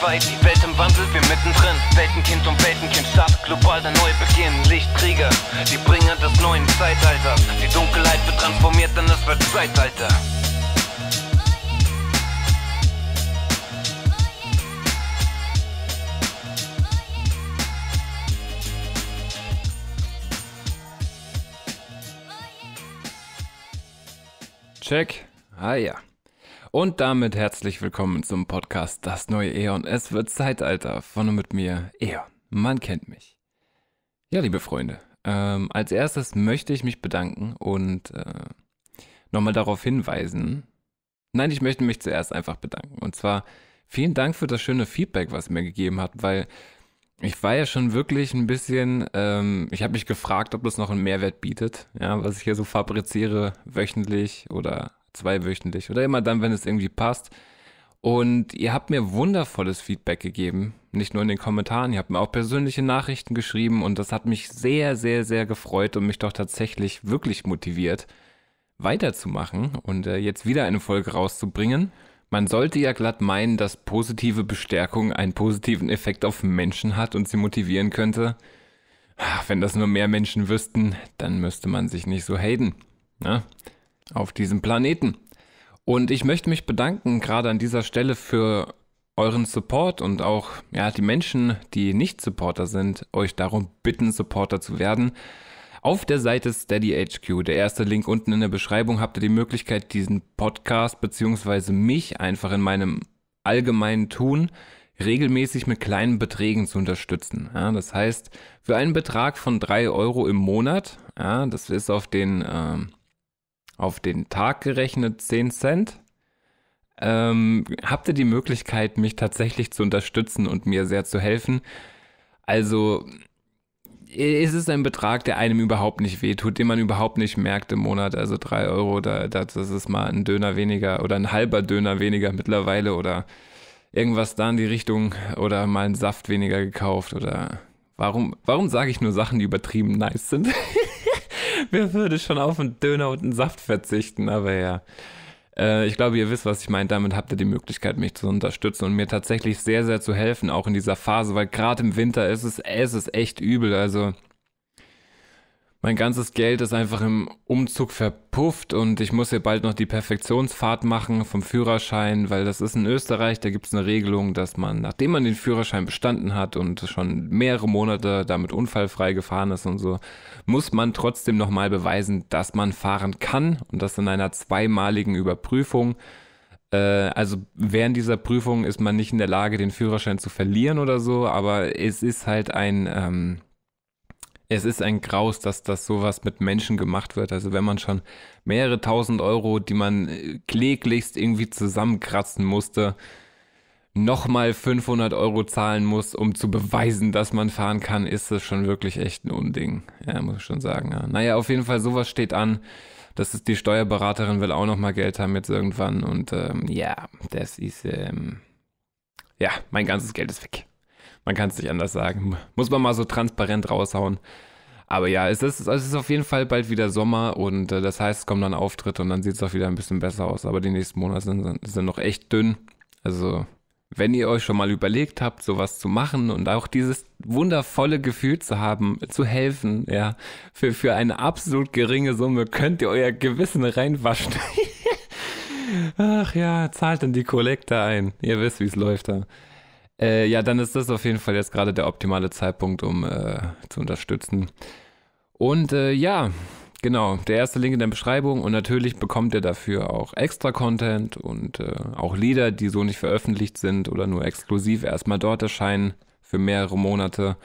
2 die Welt im Wandel, wir mittendrin. Weltenkind und Weltenkind, Start, global der Neubeginn. Lichtkrieger, die Bringer des neuen Zeitalters. Die Dunkelheit wird transformiert, denn es wird Zeitalter. Check. Ah ja. Und damit herzlich willkommen zum Podcast Das neue Eon. Es wird Zeitalter von und mit mir, Eon. Man kennt mich. Ja, liebe Freunde, ähm, als erstes möchte ich mich bedanken und äh, nochmal darauf hinweisen. Nein, ich möchte mich zuerst einfach bedanken. Und zwar vielen Dank für das schöne Feedback, was ihr mir gegeben hat, weil ich war ja schon wirklich ein bisschen, ähm, ich habe mich gefragt, ob das noch einen Mehrwert bietet, ja, was ich hier so fabriziere wöchentlich oder zweiwöchentlich oder immer dann, wenn es irgendwie passt. Und ihr habt mir wundervolles Feedback gegeben, nicht nur in den Kommentaren, ihr habt mir auch persönliche Nachrichten geschrieben und das hat mich sehr, sehr, sehr gefreut und mich doch tatsächlich wirklich motiviert, weiterzumachen und äh, jetzt wieder eine Folge rauszubringen. Man sollte ja glatt meinen, dass positive Bestärkung einen positiven Effekt auf Menschen hat und sie motivieren könnte. Wenn das nur mehr Menschen wüssten, dann müsste man sich nicht so haten. Ne? auf diesem Planeten. Und ich möchte mich bedanken, gerade an dieser Stelle, für euren Support und auch ja, die Menschen, die nicht Supporter sind, euch darum bitten, Supporter zu werden. Auf der Seite SteadyHQ, der erste Link unten in der Beschreibung, habt ihr die Möglichkeit, diesen Podcast bzw. mich einfach in meinem allgemeinen Tun regelmäßig mit kleinen Beträgen zu unterstützen. Ja, das heißt, für einen Betrag von drei Euro im Monat, ja, das ist auf den ähm, auf den Tag gerechnet 10 Cent. Ähm, habt ihr die Möglichkeit, mich tatsächlich zu unterstützen und mir sehr zu helfen? Also ist es ein Betrag, der einem überhaupt nicht wehtut, den man überhaupt nicht merkt im Monat. Also 3 Euro, da, das ist mal ein Döner weniger oder ein halber Döner weniger mittlerweile oder irgendwas da in die Richtung oder mal einen Saft weniger gekauft oder warum, warum sage ich nur Sachen, die übertrieben nice sind? Wer würde schon auf einen Döner und einen Saft verzichten? Aber ja. Äh, ich glaube, ihr wisst, was ich meine. Damit habt ihr die Möglichkeit, mich zu unterstützen und mir tatsächlich sehr, sehr zu helfen, auch in dieser Phase, weil gerade im Winter ist es, es ist echt übel. Also mein ganzes Geld ist einfach im Umzug verpufft und ich muss hier bald noch die Perfektionsfahrt machen vom Führerschein, weil das ist in Österreich, da gibt es eine Regelung, dass man, nachdem man den Führerschein bestanden hat und schon mehrere Monate damit unfallfrei gefahren ist und so, muss man trotzdem nochmal beweisen, dass man fahren kann und das in einer zweimaligen Überprüfung. Äh, also während dieser Prüfung ist man nicht in der Lage, den Führerschein zu verlieren oder so, aber es ist halt ein... Ähm, es ist ein Graus, dass das sowas mit Menschen gemacht wird. Also wenn man schon mehrere tausend Euro, die man äh, kläglichst irgendwie zusammenkratzen musste, nochmal 500 Euro zahlen muss, um zu beweisen, dass man fahren kann, ist das schon wirklich echt ein Unding. Ja, muss ich schon sagen. Ja. Naja, auf jeden Fall, sowas steht an. Das ist die Steuerberaterin, will auch nochmal Geld haben jetzt irgendwann. Und ähm, ja, das ist, ähm, ja, mein ganzes Geld ist weg. Man kann es nicht anders sagen. Muss man mal so transparent raushauen. Aber ja, es ist, es ist auf jeden Fall bald wieder Sommer und äh, das heißt, es kommen dann Auftritte und dann sieht es auch wieder ein bisschen besser aus. Aber die nächsten Monate sind, sind noch echt dünn. Also, wenn ihr euch schon mal überlegt habt, sowas zu machen und auch dieses wundervolle Gefühl zu haben, zu helfen, ja, für, für eine absolut geringe Summe könnt ihr euer Gewissen reinwaschen. Ach ja, zahlt dann die Kollekte ein. Ihr wisst, wie es läuft da. Ja. Äh, ja, dann ist das auf jeden Fall jetzt gerade der optimale Zeitpunkt, um äh, zu unterstützen. Und äh, ja, genau, der erste Link in der Beschreibung und natürlich bekommt ihr dafür auch extra Content und äh, auch Lieder, die so nicht veröffentlicht sind oder nur exklusiv erstmal dort erscheinen für mehrere Monate.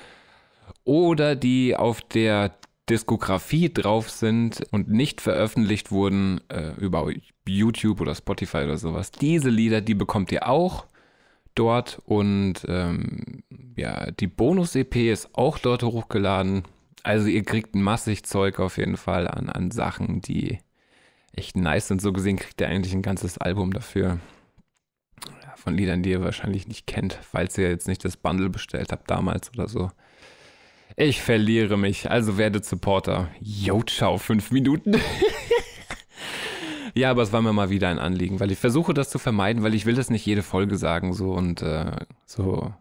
Oder die auf der Diskografie drauf sind und nicht veröffentlicht wurden äh, über YouTube oder Spotify oder sowas. Diese Lieder, die bekommt ihr auch dort und ähm, ja, die Bonus-EP ist auch dort hochgeladen. Also ihr kriegt massig Zeug auf jeden Fall an, an Sachen, die echt nice sind. So gesehen kriegt ihr eigentlich ein ganzes Album dafür. Ja, von Liedern, die ihr wahrscheinlich nicht kennt, falls ihr jetzt nicht das Bundle bestellt habt damals oder so. Ich verliere mich, also werdet Supporter. Yo, ciao, fünf Minuten. Ja, aber es war mir mal wieder ein Anliegen, weil ich versuche das zu vermeiden, weil ich will das nicht jede Folge sagen so und äh, so,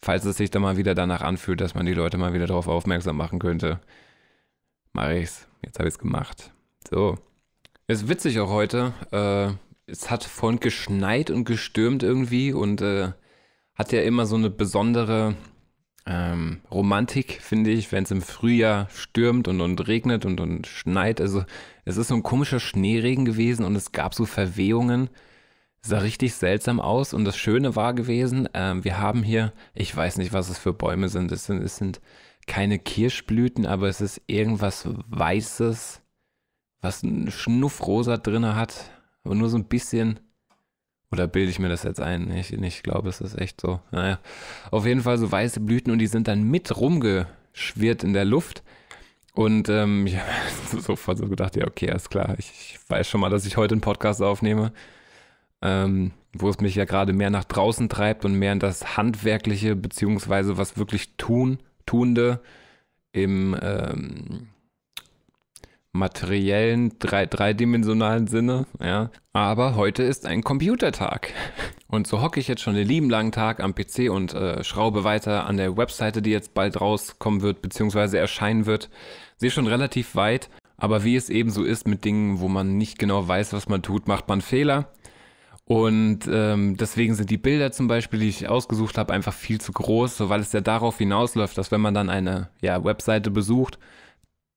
falls es sich dann mal wieder danach anfühlt, dass man die Leute mal wieder darauf aufmerksam machen könnte, mache ich's. Jetzt habe ich's gemacht. So, ist witzig auch heute. Äh, es hat vorhin geschneit und gestürmt irgendwie und äh, hat ja immer so eine besondere ähm, Romantik, finde ich, wenn es im Frühjahr stürmt und, und regnet und, und schneit. Also es ist so ein komischer Schneeregen gewesen und es gab so Verwehungen. Sah richtig seltsam aus und das Schöne war gewesen, ähm, wir haben hier, ich weiß nicht, was es für Bäume sind. Es, sind, es sind keine Kirschblüten, aber es ist irgendwas Weißes, was ein Schnuffrosa drin hat, aber nur so ein bisschen oder bilde ich mir das jetzt ein? Ich, ich glaube, es ist echt so. Naja. Auf jeden Fall so weiße Blüten und die sind dann mit rumgeschwirrt in der Luft. Und ähm, ich habe sofort so gedacht, ja, okay, alles klar. Ich, ich, weiß schon mal, dass ich heute einen Podcast aufnehme, ähm, wo es mich ja gerade mehr nach draußen treibt und mehr in das Handwerkliche, beziehungsweise was wirklich tun, Tunde im ähm, materiellen, drei, dreidimensionalen Sinne. Ja. Aber heute ist ein Computertag. Und so hocke ich jetzt schon den lieben langen Tag am PC und äh, schraube weiter an der Webseite, die jetzt bald rauskommen wird, beziehungsweise erscheinen wird. Sehe schon relativ weit. Aber wie es eben so ist mit Dingen, wo man nicht genau weiß, was man tut, macht man Fehler. Und ähm, deswegen sind die Bilder zum Beispiel, die ich ausgesucht habe, einfach viel zu groß, so weil es ja darauf hinausläuft, dass wenn man dann eine ja, Webseite besucht,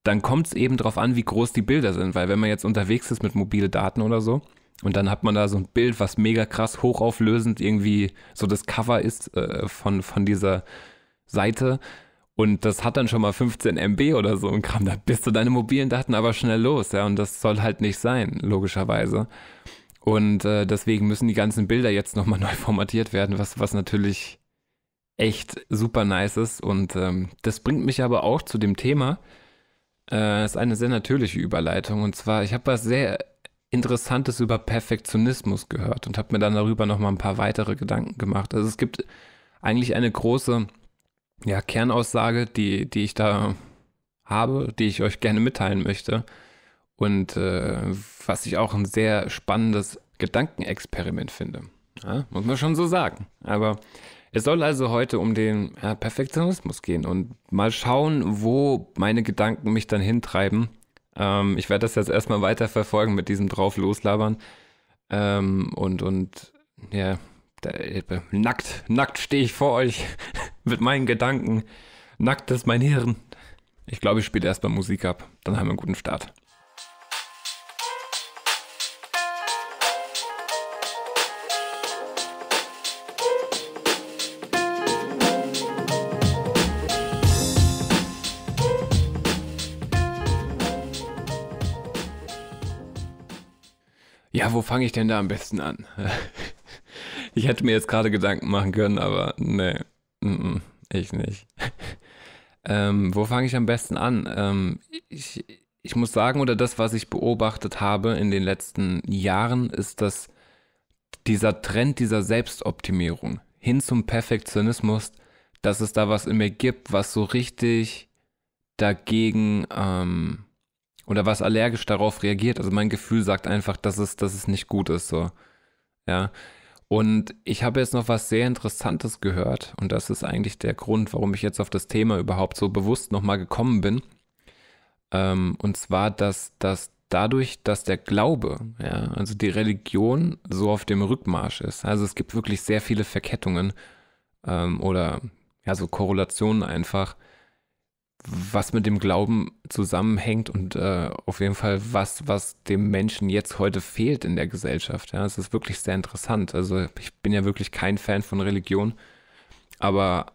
dann kommt es eben darauf an, wie groß die Bilder sind, weil wenn man jetzt unterwegs ist mit mobilen Daten oder so und dann hat man da so ein Bild, was mega krass hochauflösend irgendwie so das Cover ist äh, von, von dieser Seite und das hat dann schon mal 15 MB oder so und Kram, da bist du deine mobilen Daten aber schnell los, ja, und das soll halt nicht sein, logischerweise. Und äh, deswegen müssen die ganzen Bilder jetzt nochmal neu formatiert werden, was, was natürlich echt super nice ist. Und ähm, das bringt mich aber auch zu dem Thema, äh, ist eine sehr natürliche Überleitung. Und zwar, ich habe was sehr Interessantes über Perfektionismus gehört und habe mir dann darüber nochmal ein paar weitere Gedanken gemacht. Also es gibt eigentlich eine große ja, Kernaussage, die, die ich da habe, die ich euch gerne mitteilen möchte. Und äh, was ich auch ein sehr spannendes Gedankenexperiment finde. Ja, muss man schon so sagen. Aber es soll also heute um den äh, Perfektionismus gehen und mal schauen, wo meine Gedanken mich dann hintreiben. Ähm, ich werde das jetzt erstmal weiter verfolgen mit diesem drauf loslabern. Ähm, und, und ja, da, äh, nackt, nackt stehe ich vor euch mit meinen Gedanken. Nackt ist mein Hirn. Ich glaube, ich spiele erstmal Musik ab. Dann haben wir einen guten Start. fange ich denn da am besten an? ich hätte mir jetzt gerade Gedanken machen können, aber nee, mm, ich nicht. ähm, wo fange ich am besten an? Ähm, ich, ich muss sagen, oder das, was ich beobachtet habe in den letzten Jahren, ist, dass dieser Trend dieser Selbstoptimierung hin zum Perfektionismus, dass es da was in mir gibt, was so richtig dagegen ähm, oder was allergisch darauf reagiert. Also mein Gefühl sagt einfach, dass es, dass es nicht gut ist. So. Ja. Und ich habe jetzt noch was sehr Interessantes gehört. Und das ist eigentlich der Grund, warum ich jetzt auf das Thema überhaupt so bewusst nochmal gekommen bin. Ähm, und zwar, dass, dass dadurch, dass der Glaube, ja, also die Religion so auf dem Rückmarsch ist. Also es gibt wirklich sehr viele Verkettungen ähm, oder ja, so Korrelationen einfach was mit dem Glauben zusammenhängt und äh, auf jeden Fall was, was dem Menschen jetzt heute fehlt in der Gesellschaft. Ja, es ist wirklich sehr interessant. Also ich bin ja wirklich kein Fan von Religion, aber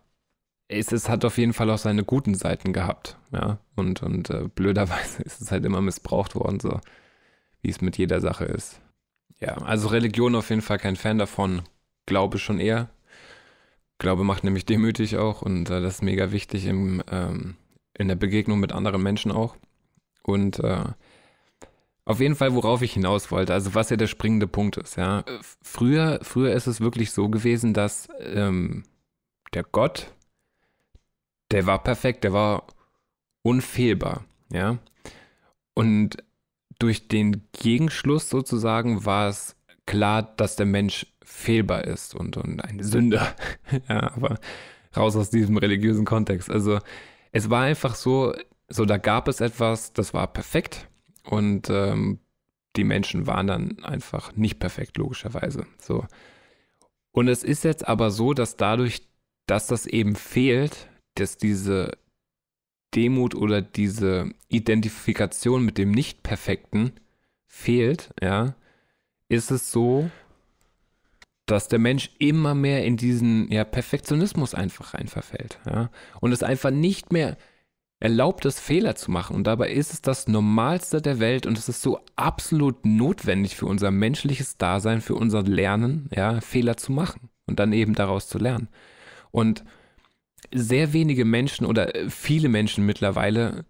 es, es hat auf jeden Fall auch seine guten Seiten gehabt. Ja, und, und äh, blöderweise ist es halt immer missbraucht worden, so wie es mit jeder Sache ist. Ja, also Religion auf jeden Fall kein Fan davon. Glaube schon eher. Glaube macht nämlich demütig auch und äh, das ist mega wichtig im ähm, in der Begegnung mit anderen Menschen auch. Und äh, auf jeden Fall, worauf ich hinaus wollte, also was ja der springende Punkt ist, ja. Äh, früher, früher ist es wirklich so gewesen, dass ähm, der Gott, der war perfekt, der war unfehlbar, ja. Und durch den Gegenschluss sozusagen war es klar, dass der Mensch fehlbar ist und, und ein Sünder. ja, aber raus aus diesem religiösen Kontext. Also es war einfach so, so da gab es etwas, das war perfekt und ähm, die Menschen waren dann einfach nicht perfekt, logischerweise. So. Und es ist jetzt aber so, dass dadurch, dass das eben fehlt, dass diese Demut oder diese Identifikation mit dem Nicht-Perfekten fehlt, ja, ist es so, dass der Mensch immer mehr in diesen ja, Perfektionismus einfach reinverfällt. Ja? Und es einfach nicht mehr erlaubt ist, Fehler zu machen. Und dabei ist es das Normalste der Welt und es ist so absolut notwendig für unser menschliches Dasein, für unser Lernen, ja, Fehler zu machen und dann eben daraus zu lernen. Und sehr wenige Menschen oder äh, viele Menschen mittlerweile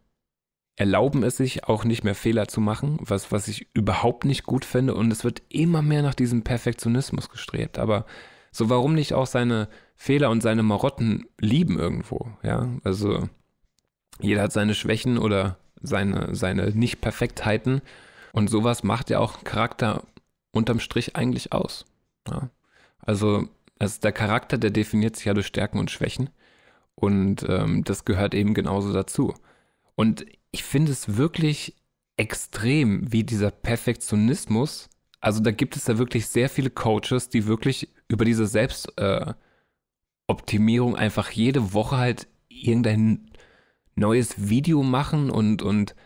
erlauben es sich auch nicht mehr Fehler zu machen, was, was ich überhaupt nicht gut finde. Und es wird immer mehr nach diesem Perfektionismus gestrebt. Aber so, warum nicht auch seine Fehler und seine Marotten lieben irgendwo? Ja, also jeder hat seine Schwächen oder seine, seine Nicht-Perfektheiten. Und sowas macht ja auch Charakter unterm Strich eigentlich aus. Ja? Also, also der Charakter, der definiert sich ja durch Stärken und Schwächen. Und ähm, das gehört eben genauso dazu. Und ich finde es wirklich extrem, wie dieser Perfektionismus, also da gibt es da wirklich sehr viele Coaches, die wirklich über diese Selbstoptimierung äh, einfach jede Woche halt irgendein neues Video machen und, und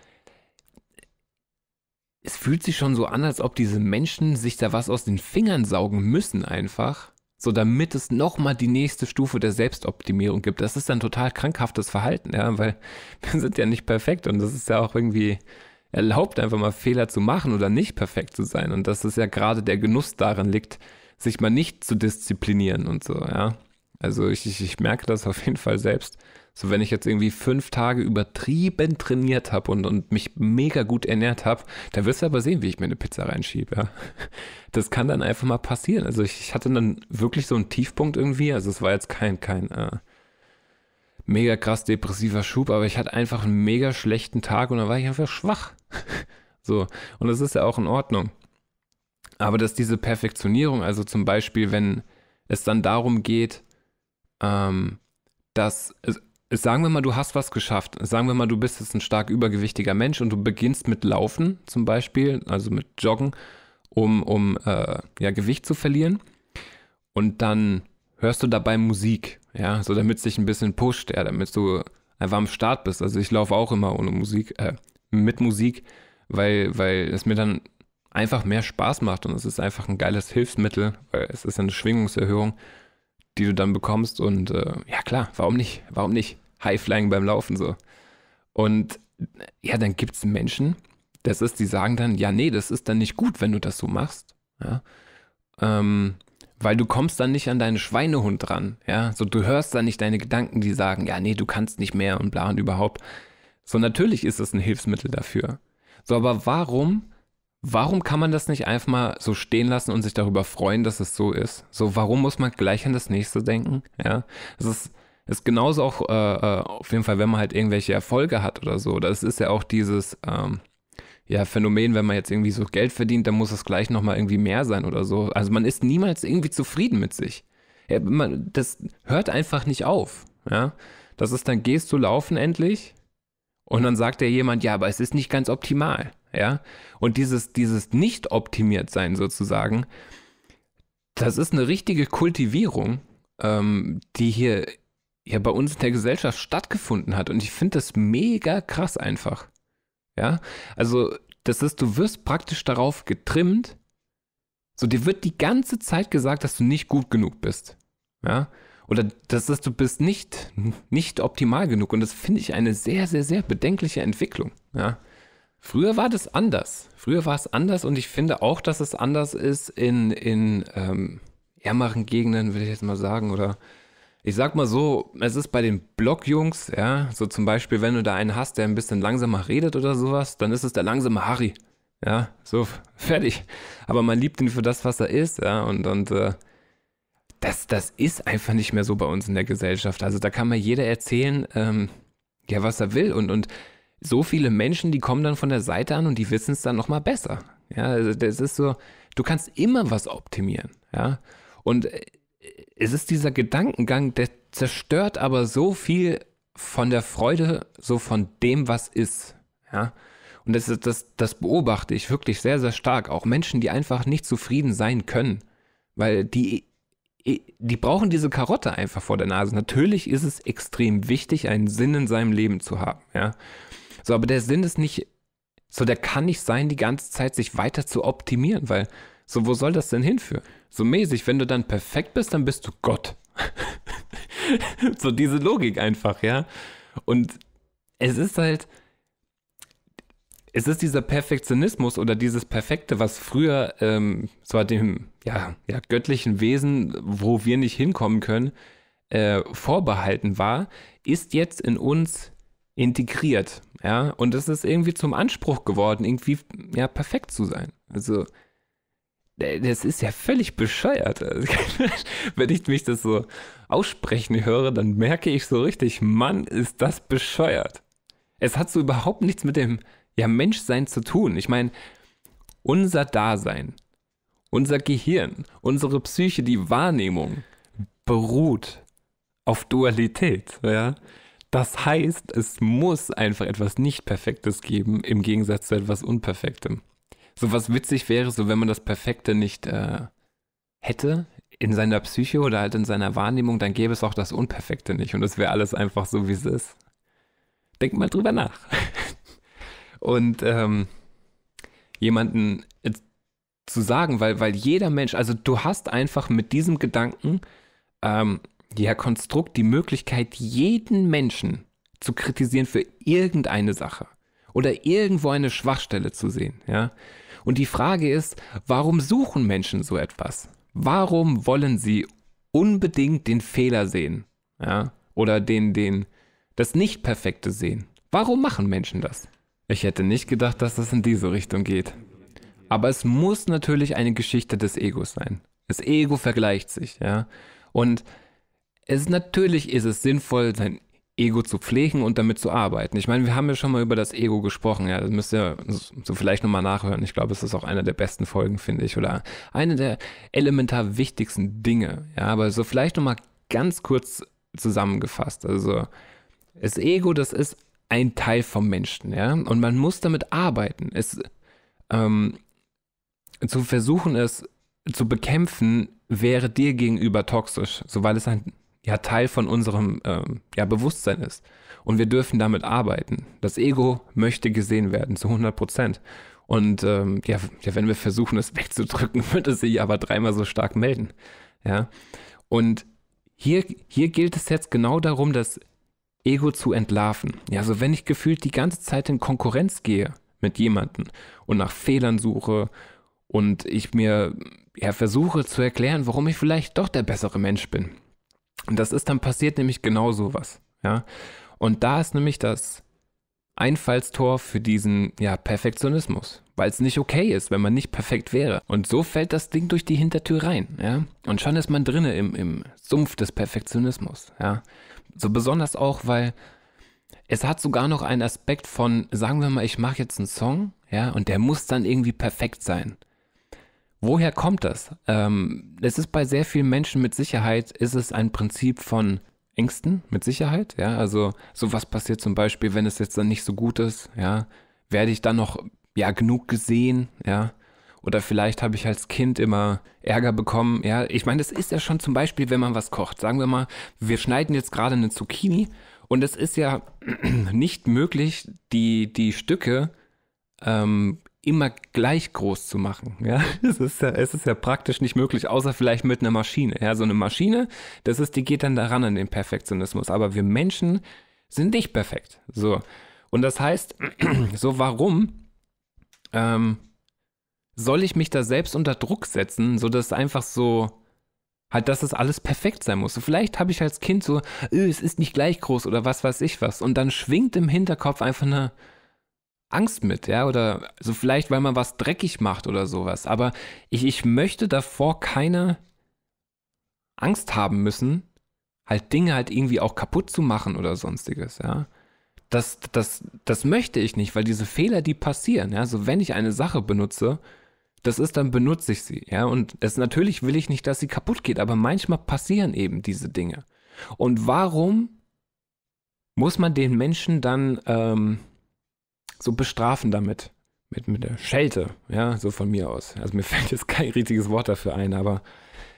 es fühlt sich schon so an, als ob diese Menschen sich da was aus den Fingern saugen müssen einfach, so, damit es nochmal die nächste Stufe der Selbstoptimierung gibt. Das ist dann total krankhaftes Verhalten, ja, weil wir sind ja nicht perfekt und das ist ja auch irgendwie erlaubt, einfach mal Fehler zu machen oder nicht perfekt zu sein. Und dass es ja gerade der Genuss darin liegt, sich mal nicht zu disziplinieren und so, ja. Also ich, ich, ich merke das auf jeden Fall selbst. So, wenn ich jetzt irgendwie fünf Tage übertrieben trainiert habe und, und mich mega gut ernährt habe, dann wirst du aber sehen, wie ich mir eine Pizza reinschiebe. Ja? Das kann dann einfach mal passieren. Also ich, ich, hatte dann wirklich so einen Tiefpunkt irgendwie. Also es war jetzt kein, kein äh, mega krass depressiver Schub, aber ich hatte einfach einen mega schlechten Tag und dann war ich einfach schwach. so, und das ist ja auch in Ordnung. Aber dass diese Perfektionierung, also zum Beispiel, wenn es dann darum geht, ähm, dass, sagen wir mal, du hast was geschafft. Sagen wir mal, du bist jetzt ein stark übergewichtiger Mensch und du beginnst mit Laufen zum Beispiel, also mit Joggen, um, um äh, ja, Gewicht zu verlieren. Und dann hörst du dabei Musik, ja, so damit es dich ein bisschen pusht, ja, damit du einfach am Start bist. Also ich laufe auch immer ohne Musik, äh, mit Musik, weil, weil es mir dann einfach mehr Spaß macht und es ist einfach ein geiles Hilfsmittel, weil es ist eine Schwingungserhöhung die du dann bekommst. Und äh, ja klar, warum nicht? Warum nicht? Highflying beim Laufen so. Und ja, dann gibt es Menschen, das ist, die sagen dann, ja, nee, das ist dann nicht gut, wenn du das so machst. Ja? Ähm, weil du kommst dann nicht an deinen Schweinehund dran. Ja, so du hörst dann nicht deine Gedanken, die sagen, ja, nee, du kannst nicht mehr und bla und überhaupt. So natürlich ist es ein Hilfsmittel dafür. So, aber warum Warum kann man das nicht einfach mal so stehen lassen und sich darüber freuen, dass es so ist? So, warum muss man gleich an das nächste denken? Ja, es ist, ist genauso auch äh, äh, auf jeden Fall, wenn man halt irgendwelche Erfolge hat oder so. Das ist ja auch dieses ähm, ja, Phänomen, wenn man jetzt irgendwie so Geld verdient, dann muss es gleich nochmal irgendwie mehr sein oder so. Also man ist niemals irgendwie zufrieden mit sich. Ja, man, das hört einfach nicht auf. Ja, das ist dann gehst du laufen endlich und dann sagt ja jemand, ja, aber es ist nicht ganz optimal. Ja? Und dieses, dieses nicht optimiert sein sozusagen, das ist eine richtige Kultivierung, ähm, die hier ja bei uns in der Gesellschaft stattgefunden hat. Und ich finde das mega krass einfach. Ja, also das ist, du wirst praktisch darauf getrimmt. So, dir wird die ganze Zeit gesagt, dass du nicht gut genug bist. Ja, oder das ist, du bist nicht, nicht optimal genug. Und das finde ich eine sehr, sehr, sehr bedenkliche Entwicklung. Ja. Früher war das anders. Früher war es anders und ich finde auch, dass es anders ist in, in ähm, ärmeren Gegenden, würde ich jetzt mal sagen. Oder ich sag mal so, es ist bei den Blockjungs, ja, so zum Beispiel, wenn du da einen hast, der ein bisschen langsamer redet oder sowas, dann ist es der langsame Harry. Ja, so fertig. Aber man liebt ihn für das, was er ist, ja, und, und äh, das, das ist einfach nicht mehr so bei uns in der Gesellschaft. Also da kann mir jeder erzählen, ähm, ja, was er will. Und, und so viele Menschen, die kommen dann von der Seite an und die wissen es dann nochmal besser. Ja, also das ist so, du kannst immer was optimieren. Ja, und äh, es ist dieser Gedankengang, der zerstört aber so viel von der Freude, so von dem, was ist. Ja, und das, das, das beobachte ich wirklich sehr, sehr stark. Auch Menschen, die einfach nicht zufrieden sein können, weil die die brauchen diese Karotte einfach vor der Nase. Natürlich ist es extrem wichtig, einen Sinn in seinem Leben zu haben, ja. So, aber der Sinn ist nicht, so der kann nicht sein, die ganze Zeit sich weiter zu optimieren, weil so, wo soll das denn hinführen? So mäßig, wenn du dann perfekt bist, dann bist du Gott. so diese Logik einfach, ja. Und es ist halt, es ist dieser Perfektionismus oder dieses Perfekte, was früher ähm, zwar dem ja, ja, göttlichen Wesen, wo wir nicht hinkommen können, äh, vorbehalten war, ist jetzt in uns integriert. Ja, und es ist irgendwie zum Anspruch geworden, irgendwie ja, perfekt zu sein. Also, äh, das ist ja völlig bescheuert. Also, wenn ich mich das so aussprechen höre, dann merke ich so richtig, Mann, ist das bescheuert. Es hat so überhaupt nichts mit dem ja, Menschsein zu tun. Ich meine, unser Dasein, unser Gehirn, unsere Psyche, die Wahrnehmung beruht auf Dualität. Ja? Das heißt, es muss einfach etwas Nicht-Perfektes geben im Gegensatz zu etwas Unperfektem. So was witzig wäre, so wenn man das Perfekte nicht äh, hätte in seiner Psyche oder halt in seiner Wahrnehmung, dann gäbe es auch das Unperfekte nicht und es wäre alles einfach so, wie es ist. Denk mal drüber nach und ähm, jemanden äh, zu sagen, weil, weil jeder Mensch, also du hast einfach mit diesem Gedanken, ähm, ja, Konstrukt die Möglichkeit, jeden Menschen zu kritisieren für irgendeine Sache oder irgendwo eine Schwachstelle zu sehen, ja. Und die Frage ist, warum suchen Menschen so etwas? Warum wollen sie unbedingt den Fehler sehen, ja? Oder den, den, das nicht perfekte sehen? Warum machen Menschen das? Ich hätte nicht gedacht, dass das in diese Richtung geht. Aber es muss natürlich eine Geschichte des Egos sein. Das Ego vergleicht sich, ja. Und es natürlich ist es sinnvoll, sein Ego zu pflegen und damit zu arbeiten. Ich meine, wir haben ja schon mal über das Ego gesprochen. Ja, das müsst ihr so vielleicht nochmal nachhören. Ich glaube, es ist auch einer der besten Folgen, finde ich, oder eine der elementar wichtigsten Dinge. Ja, aber so vielleicht nochmal ganz kurz zusammengefasst. Also, das Ego, das ist ein Teil vom Menschen, ja. Und man muss damit arbeiten. Es, ähm, zu versuchen, es zu bekämpfen, wäre dir gegenüber toxisch, so weil es ein ja, Teil von unserem ähm, ja, Bewusstsein ist. Und wir dürfen damit arbeiten. Das Ego möchte gesehen werden, zu 100 Prozent. Und ähm, ja, ja, wenn wir versuchen, es wegzudrücken, wird es sich aber dreimal so stark melden. Ja? Und hier, hier gilt es jetzt genau darum, dass Ego zu entlarven. Ja, so wenn ich gefühlt die ganze Zeit in Konkurrenz gehe mit jemandem und nach Fehlern suche und ich mir ja, versuche zu erklären, warum ich vielleicht doch der bessere Mensch bin. Und das ist dann passiert nämlich genau sowas. Ja? Und da ist nämlich das Einfallstor für diesen ja, Perfektionismus, weil es nicht okay ist, wenn man nicht perfekt wäre. Und so fällt das Ding durch die Hintertür rein. Ja? Und schon ist man drinne im, im Sumpf des Perfektionismus. Ja? So besonders auch, weil es hat sogar noch einen Aspekt von, sagen wir mal, ich mache jetzt einen Song, ja, und der muss dann irgendwie perfekt sein. Woher kommt das? Ähm, es ist bei sehr vielen Menschen mit Sicherheit, ist es ein Prinzip von Ängsten, mit Sicherheit, ja. Also sowas passiert zum Beispiel, wenn es jetzt dann nicht so gut ist, ja, werde ich dann noch, ja, genug gesehen, ja. Oder vielleicht habe ich als Kind immer Ärger bekommen. Ja, ich meine, das ist ja schon zum Beispiel, wenn man was kocht. Sagen wir mal, wir schneiden jetzt gerade eine Zucchini und es ist ja nicht möglich, die, die Stücke ähm, immer gleich groß zu machen. Ja? Es, ist ja, es ist ja praktisch nicht möglich, außer vielleicht mit einer Maschine. Ja, so eine Maschine, das ist, die geht dann daran an den Perfektionismus. Aber wir Menschen sind nicht perfekt. So. Und das heißt, so warum ähm, soll ich mich da selbst unter Druck setzen, sodass einfach so halt, dass das alles perfekt sein muss. Vielleicht habe ich als Kind so, öh, es ist nicht gleich groß oder was weiß ich was. Und dann schwingt im Hinterkopf einfach eine Angst mit, ja, oder so vielleicht, weil man was dreckig macht oder sowas. Aber ich, ich möchte davor keine Angst haben müssen, halt Dinge halt irgendwie auch kaputt zu machen oder sonstiges, ja. Das, das, das möchte ich nicht, weil diese Fehler, die passieren, ja, so wenn ich eine Sache benutze, das ist, dann benutze ich sie, ja. Und es natürlich will ich nicht, dass sie kaputt geht, aber manchmal passieren eben diese Dinge. Und warum muss man den Menschen dann ähm, so bestrafen damit? Mit, mit der Schelte, ja, so von mir aus. Also mir fällt jetzt kein richtiges Wort dafür ein, aber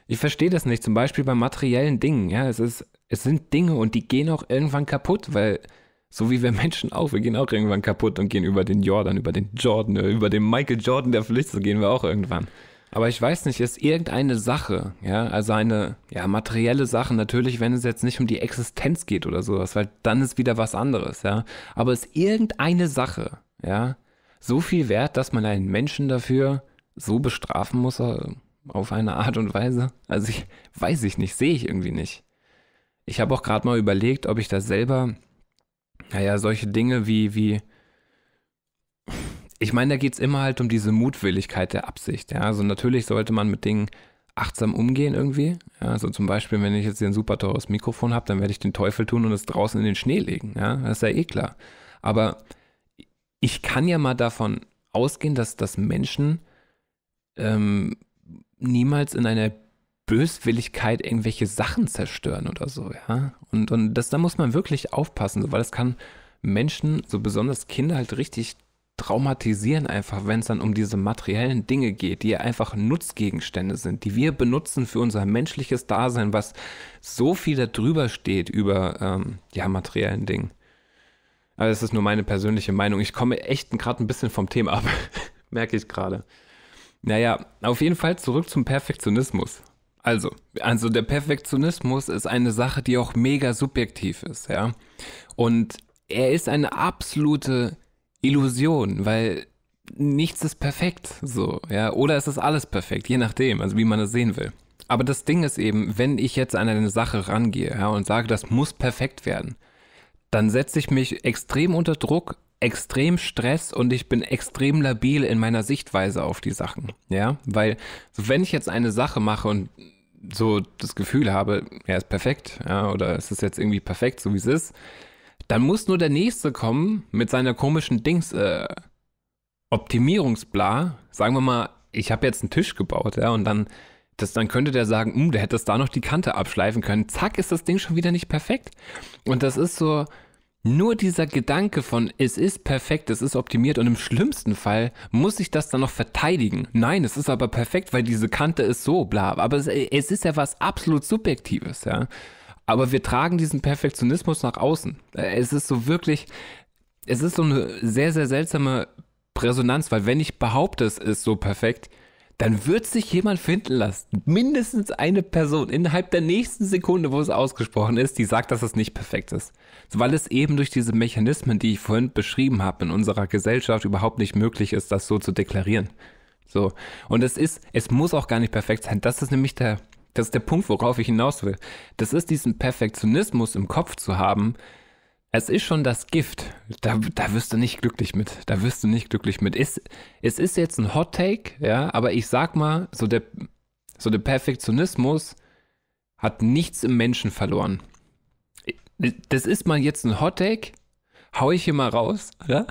ich verstehe das nicht. Zum Beispiel bei materiellen Dingen, ja, es ist, es sind Dinge und die gehen auch irgendwann kaputt, weil so wie wir Menschen auch. Wir gehen auch irgendwann kaputt und gehen über den Jordan, über den Jordan, äh, über den Michael Jordan der Flüchte gehen wir auch irgendwann. Aber ich weiß nicht, ist irgendeine Sache, ja, also eine ja, materielle Sache, natürlich, wenn es jetzt nicht um die Existenz geht oder sowas, weil dann ist wieder was anderes, ja. Aber ist irgendeine Sache, ja, so viel wert, dass man einen Menschen dafür so bestrafen muss äh, auf eine Art und Weise? Also ich weiß ich nicht, sehe ich irgendwie nicht. Ich habe auch gerade mal überlegt, ob ich das selber naja, solche Dinge wie, wie, ich meine, da geht es immer halt um diese Mutwilligkeit der Absicht. Ja? Also natürlich sollte man mit Dingen achtsam umgehen irgendwie. Ja? Also zum Beispiel, wenn ich jetzt hier ein super teures Mikrofon habe, dann werde ich den Teufel tun und es draußen in den Schnee legen. Ja? Das ist ja eh klar. Aber ich kann ja mal davon ausgehen, dass, dass Menschen ähm, niemals in einer Böswilligkeit irgendwelche Sachen zerstören oder so, ja. Und, und das, da muss man wirklich aufpassen, weil das kann Menschen, so besonders Kinder, halt richtig traumatisieren, einfach, wenn es dann um diese materiellen Dinge geht, die ja einfach Nutzgegenstände sind, die wir benutzen für unser menschliches Dasein, was so viel darüber steht, über ähm, ja, materiellen Dingen. Aber also das ist nur meine persönliche Meinung. Ich komme echt gerade ein bisschen vom Thema ab. Merke ich gerade. Naja, auf jeden Fall zurück zum Perfektionismus. Also, also der Perfektionismus ist eine Sache, die auch mega subjektiv ist, ja. Und er ist eine absolute Illusion, weil nichts ist perfekt, so, ja. Oder es ist alles perfekt, je nachdem, also wie man es sehen will. Aber das Ding ist eben, wenn ich jetzt an eine Sache rangehe ja, und sage, das muss perfekt werden, dann setze ich mich extrem unter Druck, extrem Stress und ich bin extrem labil in meiner Sichtweise auf die Sachen. Ja, weil wenn ich jetzt eine Sache mache und so das Gefühl habe, ja, ist perfekt, ja, oder es ist jetzt irgendwie perfekt, so wie es ist, dann muss nur der Nächste kommen mit seiner komischen Dings, äh, Optimierungsbla. Sagen wir mal, ich habe jetzt einen Tisch gebaut, ja, und dann, das, dann könnte der sagen, hm, der hätte es da noch die Kante abschleifen können. Zack, ist das Ding schon wieder nicht perfekt. Und das ist so, nur dieser Gedanke von, es ist perfekt, es ist optimiert und im schlimmsten Fall muss ich das dann noch verteidigen. Nein, es ist aber perfekt, weil diese Kante ist so, bla. Aber es, es ist ja was absolut Subjektives, ja. Aber wir tragen diesen Perfektionismus nach außen. Es ist so wirklich, es ist so eine sehr, sehr seltsame Resonanz, weil wenn ich behaupte, es ist so perfekt, dann wird sich jemand finden lassen. Mindestens eine Person innerhalb der nächsten Sekunde, wo es ausgesprochen ist, die sagt, dass es nicht perfekt ist weil es eben durch diese Mechanismen, die ich vorhin beschrieben habe, in unserer Gesellschaft überhaupt nicht möglich ist, das so zu deklarieren. So. Und es ist, es muss auch gar nicht perfekt sein. Das ist nämlich der, das ist der Punkt, worauf ich hinaus will. Das ist diesen Perfektionismus im Kopf zu haben. Es ist schon das Gift. Da, da wirst du nicht glücklich mit. Da wirst du nicht glücklich mit. Es, es ist jetzt ein Hot Take, ja, aber ich sag mal, so der, so der Perfektionismus hat nichts im Menschen verloren das ist mal jetzt ein Hot Hottake, hau ich hier mal raus, oder?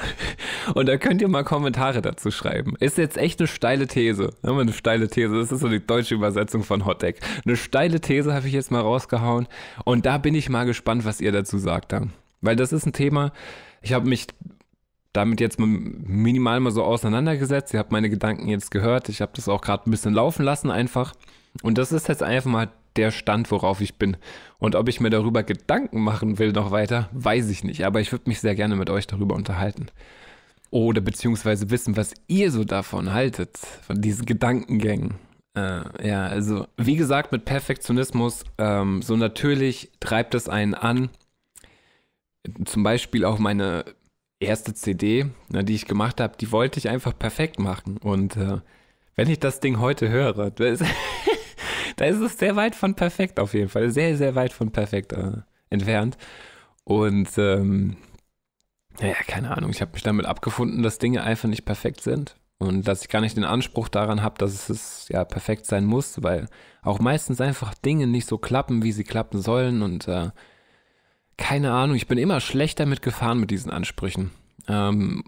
Und da könnt ihr mal Kommentare dazu schreiben. Ist jetzt echt eine steile These. Immer eine steile These. Das ist so die deutsche Übersetzung von Hot Hottech. Eine steile These habe ich jetzt mal rausgehauen. Und da bin ich mal gespannt, was ihr dazu sagt dann. Weil das ist ein Thema, ich habe mich damit jetzt minimal mal so auseinandergesetzt. Ihr habt meine Gedanken jetzt gehört. Ich habe das auch gerade ein bisschen laufen lassen einfach. Und das ist jetzt einfach mal der Stand, worauf ich bin. Und ob ich mir darüber Gedanken machen will noch weiter, weiß ich nicht. Aber ich würde mich sehr gerne mit euch darüber unterhalten. Oder beziehungsweise wissen, was ihr so davon haltet, von diesen Gedankengängen. Äh, ja, also wie gesagt, mit Perfektionismus, ähm, so natürlich treibt es einen an. Zum Beispiel auch meine erste CD, na, ne, die ich gemacht habe, die wollte ich einfach perfekt machen. Und äh, wenn ich das Ding heute höre, da ist es sehr weit von perfekt auf jeden Fall. Sehr, sehr weit von perfekt äh, entfernt. Und ähm, naja, keine Ahnung. Ich habe mich damit abgefunden, dass Dinge einfach nicht perfekt sind. Und dass ich gar nicht den Anspruch daran habe, dass es ja perfekt sein muss, weil auch meistens einfach Dinge nicht so klappen, wie sie klappen sollen. Und äh, keine Ahnung, ich bin immer schlecht damit gefahren mit diesen Ansprüchen. Ähm,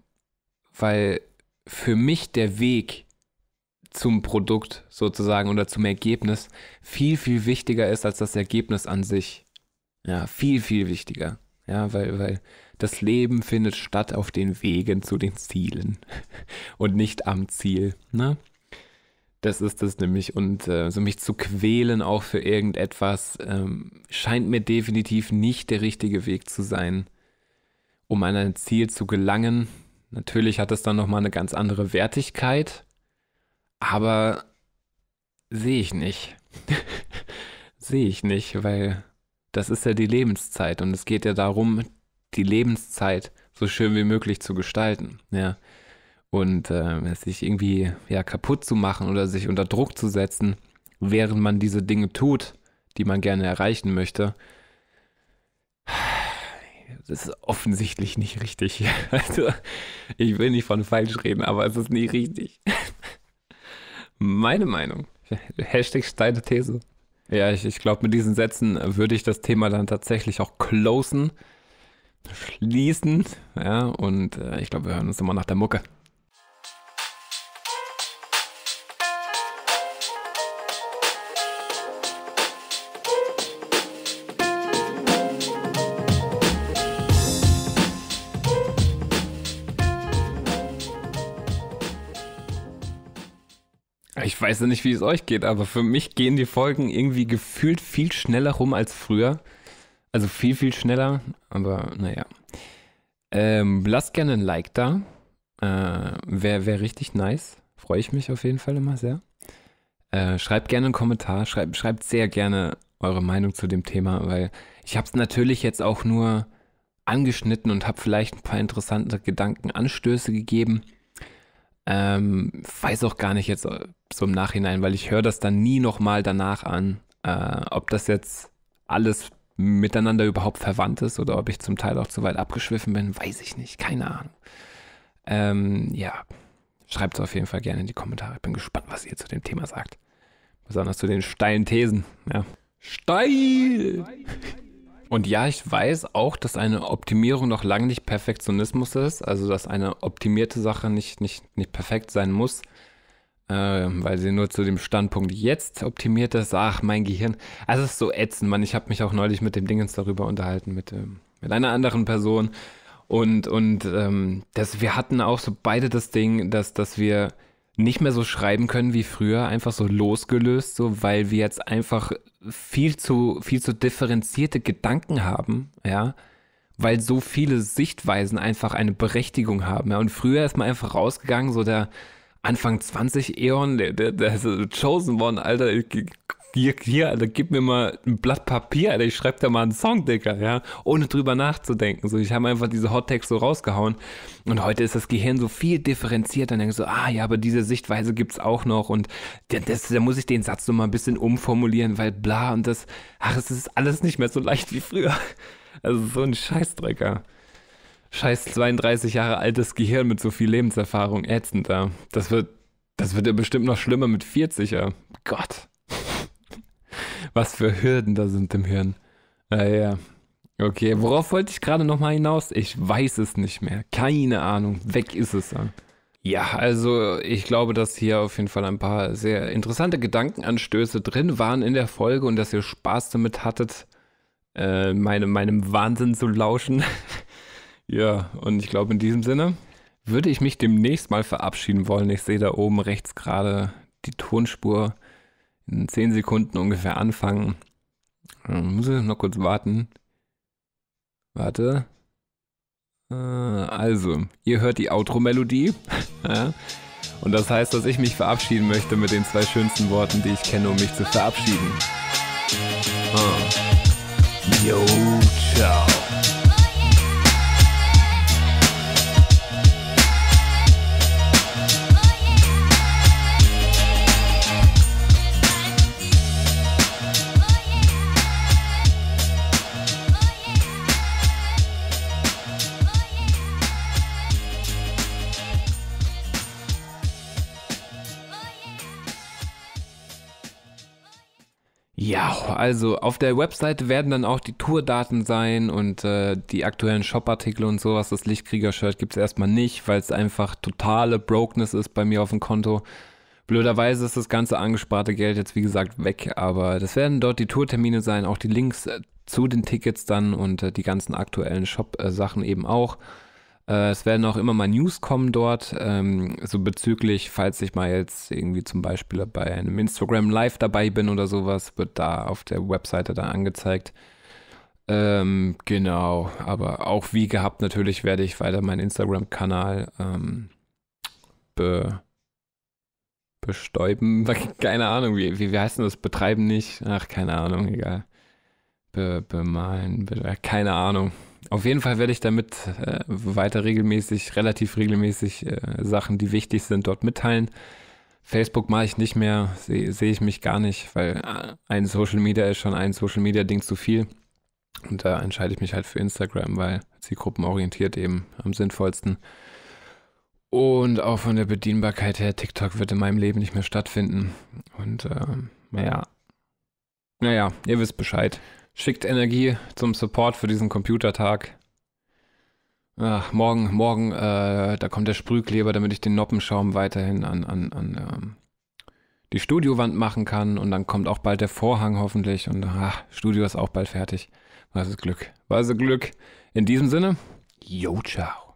weil für mich der Weg zum Produkt sozusagen oder zum Ergebnis viel, viel wichtiger ist als das Ergebnis an sich. Ja, viel, viel wichtiger. Ja, weil, weil das Leben findet statt auf den Wegen zu den Zielen und nicht am Ziel. Ne? Das ist es nämlich. Und äh, so mich zu quälen auch für irgendetwas ähm, scheint mir definitiv nicht der richtige Weg zu sein, um an ein Ziel zu gelangen. Natürlich hat es dann nochmal eine ganz andere Wertigkeit aber sehe ich nicht. sehe ich nicht, weil das ist ja die Lebenszeit und es geht ja darum, die Lebenszeit so schön wie möglich zu gestalten. Ja. Und äh, sich irgendwie ja, kaputt zu machen oder sich unter Druck zu setzen, während man diese Dinge tut, die man gerne erreichen möchte, das ist offensichtlich nicht richtig. Also, ich will nicht von falsch reden, aber es ist nie richtig. Meine Meinung. Hashtag steile These. Ja, ich, ich glaube, mit diesen Sätzen würde ich das Thema dann tatsächlich auch closen, schließen. Ja, und äh, ich glaube, wir hören uns immer nach der Mucke. Ich weiß ja nicht, wie es euch geht, aber für mich gehen die Folgen irgendwie gefühlt viel schneller rum als früher. Also viel, viel schneller, aber naja. Ähm, lasst gerne ein Like da. Äh, Wäre wär richtig nice. Freue ich mich auf jeden Fall immer sehr. Äh, schreibt gerne einen Kommentar. Schreibt, schreibt sehr gerne eure Meinung zu dem Thema, weil ich habe es natürlich jetzt auch nur angeschnitten und habe vielleicht ein paar interessante Gedankenanstöße gegeben. Ähm, weiß auch gar nicht jetzt äh, so im Nachhinein, weil ich höre das dann nie nochmal danach an, äh, ob das jetzt alles miteinander überhaupt verwandt ist oder ob ich zum Teil auch zu weit abgeschwiffen bin, weiß ich nicht, keine Ahnung. Ähm, ja, schreibt es auf jeden Fall gerne in die Kommentare. Ich bin gespannt, was ihr zu dem Thema sagt. Besonders zu den steilen Thesen. Ja. Steil! Steil. Und ja, ich weiß auch, dass eine Optimierung noch lange nicht Perfektionismus ist, also dass eine optimierte Sache nicht, nicht, nicht perfekt sein muss, äh, weil sie nur zu dem Standpunkt jetzt optimiert ist. Ach, mein Gehirn. Also es ist so ätzend, Mann. Ich habe mich auch neulich mit dem Dingens darüber unterhalten, mit, ähm, mit einer anderen Person. Und, und ähm, das, wir hatten auch so beide das Ding, dass, dass wir nicht mehr so schreiben können wie früher, einfach so losgelöst, so weil wir jetzt einfach viel zu viel zu differenzierte Gedanken haben, ja, weil so viele Sichtweisen einfach eine Berechtigung haben, ja. Und früher ist man einfach rausgegangen, so der Anfang 20 Eon, der, der, der Chosen worden, Alter, ich, hier, hier Alter, gib mir mal ein Blatt Papier, Alter, ich schreibe da mal einen Song, Digga, ja, ohne drüber nachzudenken. So, ich habe einfach diese Hottext so rausgehauen und heute ist das Gehirn so viel differenzierter. Dann denke ich so, ah ja, aber diese Sichtweise gibt es auch noch und das, da muss ich den Satz so mal ein bisschen umformulieren, weil bla und das, ach, es ist alles nicht mehr so leicht wie früher. Also so ein Scheißdrecker. Scheiß 32 Jahre altes Gehirn mit so viel Lebenserfahrung, ätzender. Das wird, das wird ja bestimmt noch schlimmer mit 40er. Gott. Was für Hürden da sind im Hirn. Naja. Ah, okay, worauf wollte ich gerade nochmal hinaus? Ich weiß es nicht mehr. Keine Ahnung. Weg ist es dann. Ja, also ich glaube, dass hier auf jeden Fall ein paar sehr interessante Gedankenanstöße drin waren in der Folge und dass ihr Spaß damit hattet, äh, meine, meinem Wahnsinn zu lauschen. ja, und ich glaube, in diesem Sinne würde ich mich demnächst mal verabschieden wollen. Ich sehe da oben rechts gerade die Tonspur in 10 Sekunden ungefähr anfangen. Dann ähm, muss ich noch kurz warten. Warte. Äh, also, ihr hört die Outro-Melodie. Und das heißt, dass ich mich verabschieden möchte mit den zwei schönsten Worten, die ich kenne, um mich zu verabschieden. Ah. Yo, ciao. also auf der Webseite werden dann auch die Tourdaten sein und äh, die aktuellen Shop-Artikel und sowas. Das Lichtkrieger-Shirt gibt es erstmal nicht, weil es einfach totale Brokenness ist bei mir auf dem Konto. Blöderweise ist das ganze angesparte Geld jetzt, wie gesagt, weg, aber das werden dort die Tourtermine sein, auch die Links äh, zu den Tickets dann und äh, die ganzen aktuellen Shop-Sachen äh, eben auch. Äh, es werden auch immer mal News kommen dort, ähm, so bezüglich, falls ich mal jetzt irgendwie zum Beispiel bei einem Instagram Live dabei bin oder sowas, wird da auf der Webseite dann angezeigt. Ähm, genau, aber auch wie gehabt, natürlich werde ich weiter meinen Instagram-Kanal ähm, be bestäuben. Keine Ahnung, wie, wie, wie heißt denn das? Betreiben nicht? Ach, keine Ahnung, egal. Be bemalen, be keine Ahnung. Auf jeden Fall werde ich damit äh, weiter regelmäßig, relativ regelmäßig äh, Sachen, die wichtig sind, dort mitteilen. Facebook mache ich nicht mehr, sehe seh ich mich gar nicht, weil äh, ein Social Media ist schon ein Social Media Ding zu viel. Und da entscheide ich mich halt für Instagram, weil zielgruppenorientiert eben am sinnvollsten. Und auch von der Bedienbarkeit her, TikTok wird in meinem Leben nicht mehr stattfinden. Und ähm, naja, naja, ihr wisst Bescheid. Schickt Energie zum Support für diesen Computertag. Ach, morgen, morgen, äh, da kommt der Sprühkleber, damit ich den Noppenschaum weiterhin an, an, an ähm, die Studiowand machen kann. Und dann kommt auch bald der Vorhang hoffentlich. Und ach, Studio ist auch bald fertig. Was ist Glück. Was ist Glück. In diesem Sinne, yo, ciao.